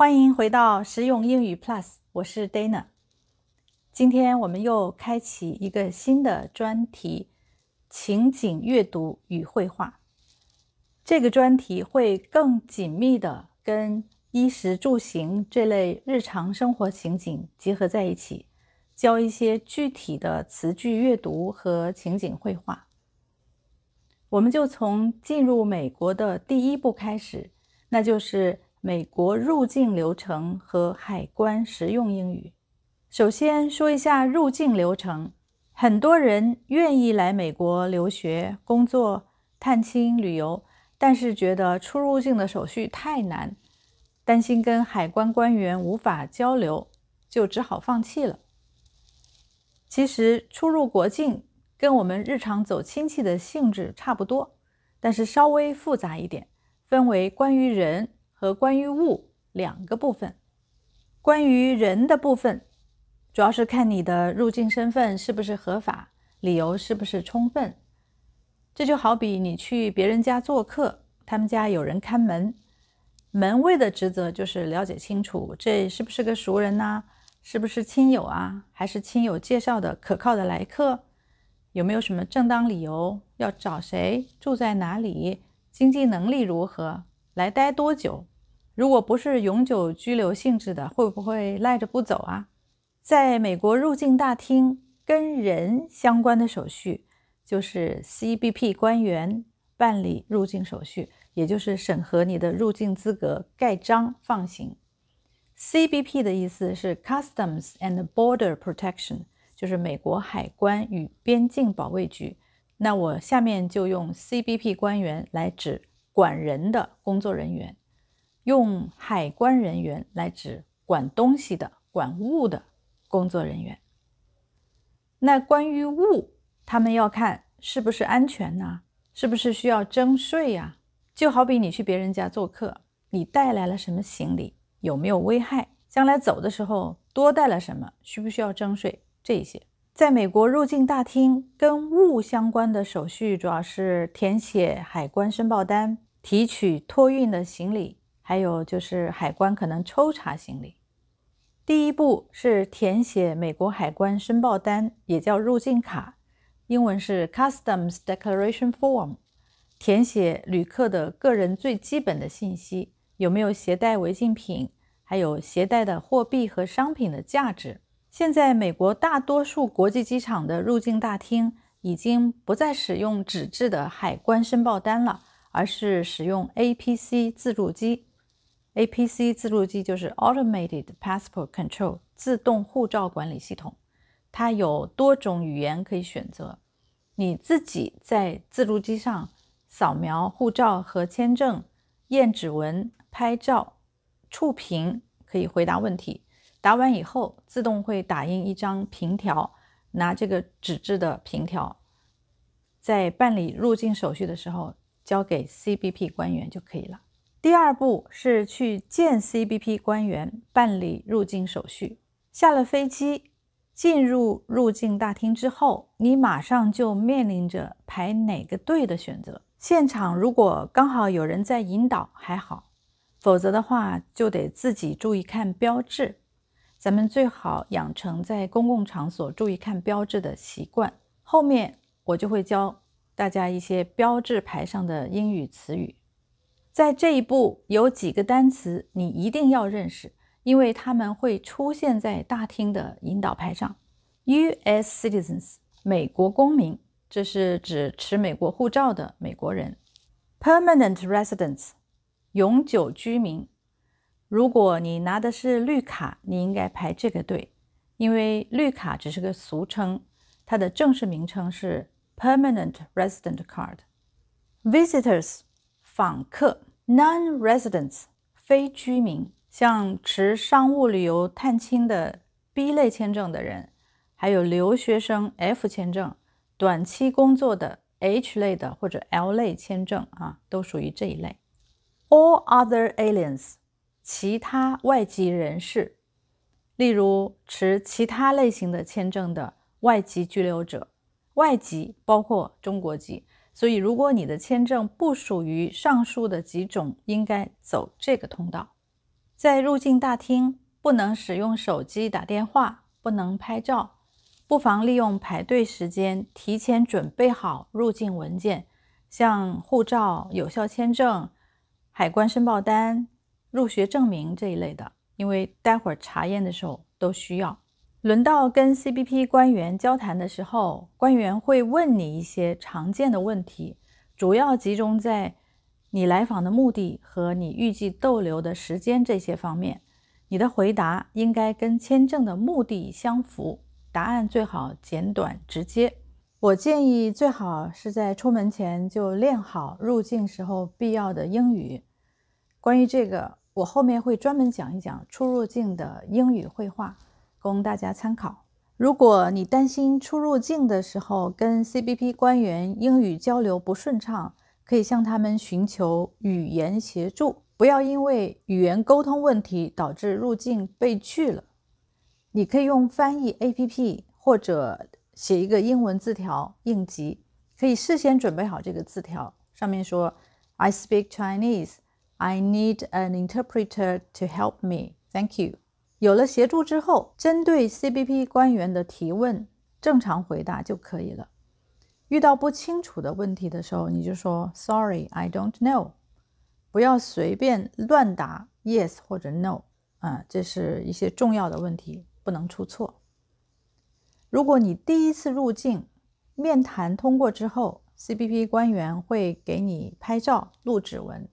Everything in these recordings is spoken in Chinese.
欢迎回到实用英语 Plus，我是 Dana。今天我们又开启一个新的专题——情景阅读与绘画。这个专题会更紧密的跟衣食住行这类日常生活情景结合在一起，教一些具体的词句阅读和情景绘画。我们就从进入美国的第一步开始，那就是。美国入境流程和海关实用英语。首先说一下入境流程。很多人愿意来美国留学、工作、探亲、旅游，但是觉得出入境的手续太难，担心跟海关官员无法交流，就只好放弃了。其实出入国境跟我们日常走亲戚的性质差不多，但是稍微复杂一点，分为关于人。和关于物两个部分，关于人的部分，主要是看你的入境身份是不是合法，理由是不是充分。这就好比你去别人家做客，他们家有人看门，门卫的职责就是了解清楚这是不是个熟人呐，是不是亲友啊，还是亲友介绍的可靠的来客，有没有什么正当理由，要找谁住在哪里，经济能力如何，来待多久。如果不是永久居留性质的，会不会赖着不走啊？在美国入境大厅跟人相关的手续，就是 CBP 官员办理入境手续，也就是审核你的入境资格、盖章放行。CBP 的意思是 Customs and Border Protection，就是美国海关与边境保卫局。那我下面就用 CBP 官员来指管人的工作人员。用海关人员来指管东西的、管物的工作人员。那关于物，他们要看是不是安全呢？是不是需要征税呀？就好比你去别人家做客，你带来了什么行李？有没有危害？将来走的时候多带了什么？需不需要征税？这些在美国入境大厅跟物相关的手续，主要是填写海关申报单，提取托运的行李。还有就是海关可能抽查行李。第一步是填写美国海关申报单，也叫入境卡，英文是 Customs Declaration Form，填写旅客的个人最基本的信息，有没有携带违禁品，还有携带的货币和商品的价值。现在美国大多数国际机场的入境大厅已经不再使用纸质的海关申报单了，而是使用 A P C 自助机。A.P.C. 自录机就是 Automated Passport Control 自动护照管理系统，它有多种语言可以选择。你自己在自助机上扫描护照和签证，验指纹、拍照、触屏可以回答问题。答完以后，自动会打印一张凭条，拿这个纸质的凭条，在办理入境手续的时候交给 C.B.P. 官员就可以了。第二步是去见 CBP 官员办理入境手续。下了飞机，进入入境大厅之后，你马上就面临着排哪个队的选择。现场如果刚好有人在引导还好，否则的话就得自己注意看标志。咱们最好养成在公共场所注意看标志的习惯。后面我就会教大家一些标志牌上的英语词语。在这一步有几个单词你一定要认识，因为他们会出现在大厅的引导牌上。U.S. citizens，美国公民，这是指持美国护照的美国人。Permanent residents，永久居民。如果你拿的是绿卡，你应该排这个队，因为绿卡只是个俗称，它的正式名称是 Permanent Resident Card。Visitors。访客 （non-residents，非居民），像持商务、旅游、探亲的 B 类签证的人，还有留学生 F 签证、短期工作的 H 类的或者 L 类签证啊，都属于这一类。All other aliens，其他外籍人士，例如持其他类型的签证的外籍居留者，外籍包括中国籍。所以，如果你的签证不属于上述的几种，应该走这个通道。在入境大厅不能使用手机打电话，不能拍照，不妨利用排队时间提前准备好入境文件，像护照、有效签证、海关申报单、入学证明这一类的，因为待会儿查验的时候都需要。轮到跟 c b p 官员交谈的时候，官员会问你一些常见的问题，主要集中在你来访的目的和你预计逗留的时间这些方面。你的回答应该跟签证的目的相符，答案最好简短直接。我建议最好是在出门前就练好入境时候必要的英语。关于这个，我后面会专门讲一讲出入境的英语会话。供大家参考。如果你担心出入境的时候跟 CBP 官员英语交流不顺畅，可以向他们寻求语言协助，不要因为语言沟通问题导致入境被拒了。你可以用翻译 APP 或者写一个英文字条应急，可以事先准备好这个字条，上面说：“I speak Chinese, I need an interpreter to help me. Thank you.” 有了协助之后，针对 C B P 官员的提问，正常回答就可以了。遇到不清楚的问题的时候，你就说 Sorry，I don't know。不要随便乱答 Yes 或者 No 啊，这是一些重要的问题，不能出错。如果你第一次入境面谈通过之后，C B P 官员会给你拍照、录指纹、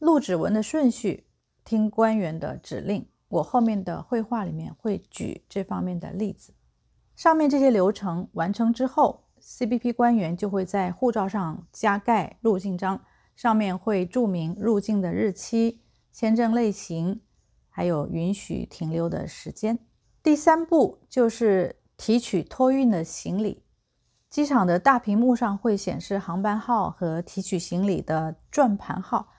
录指纹的顺序，听官员的指令。我后面的绘画里面会举这方面的例子。上面这些流程完成之后，C B P 官员就会在护照上加盖入境章，上面会注明入境的日期、签证类型，还有允许停留的时间。第三步就是提取托运的行李。机场的大屏幕上会显示航班号和提取行李的转盘号，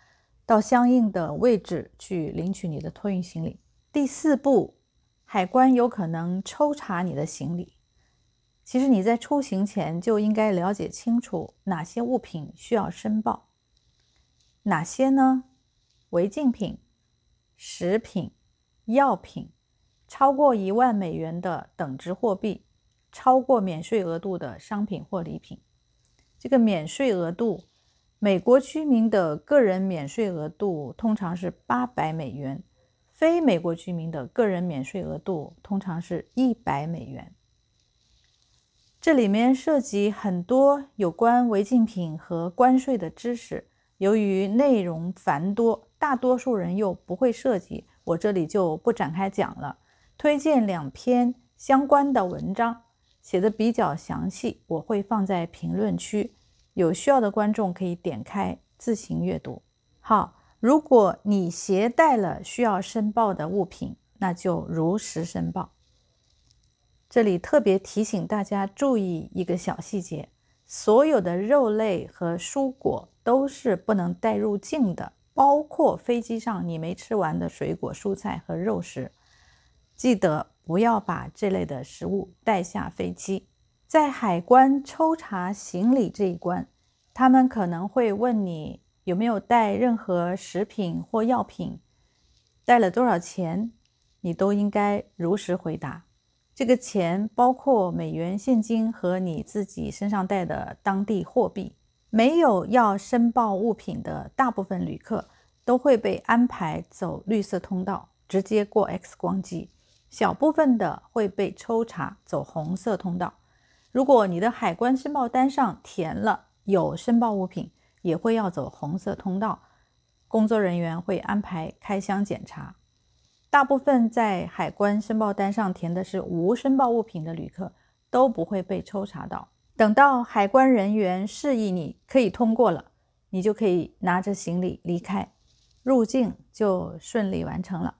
到相应的位置去领取你的托运行李。第四步，海关有可能抽查你的行李。其实你在出行前就应该了解清楚哪些物品需要申报。哪些呢？违禁品、食品、药品、超过一万美元的等值货币、超过免税额度的商品或礼品。这个免税额度，美国居民的个人免税额度通常是八百美元。非美国居民的个人免税额度通常是一百美元。这里面涉及很多有关违禁品和关税的知识，由于内容繁多，大多数人又不会涉及，我这里就不展开讲了。推荐两篇相关的文章，写的比较详细，我会放在评论区，有需要的观众可以点开自行阅读。好。如果你携带了需要申报的物品，那就如实申报。这里特别提醒大家注意一个小细节：所有的肉类和蔬果都是不能带入境的，包括飞机上你没吃完的水果、蔬菜和肉食。记得不要把这类的食物带下飞机。在海关抽查行李这一关，他们可能会问你。有没有带任何食品或药品？带了多少钱？你都应该如实回答。这个钱包括美元现金和你自己身上带的当地货币。没有要申报物品的大部分旅客都会被安排走绿色通道，直接过 X 光机。小部分的会被抽查走红色通道。如果你的海关申报单上填了有申报物品，也会要走红色通道，工作人员会安排开箱检查。大部分在海关申报单上填的是无申报物品的旅客都不会被抽查到。等到海关人员示意你可以通过了，你就可以拿着行李离开，入境就顺利完成了。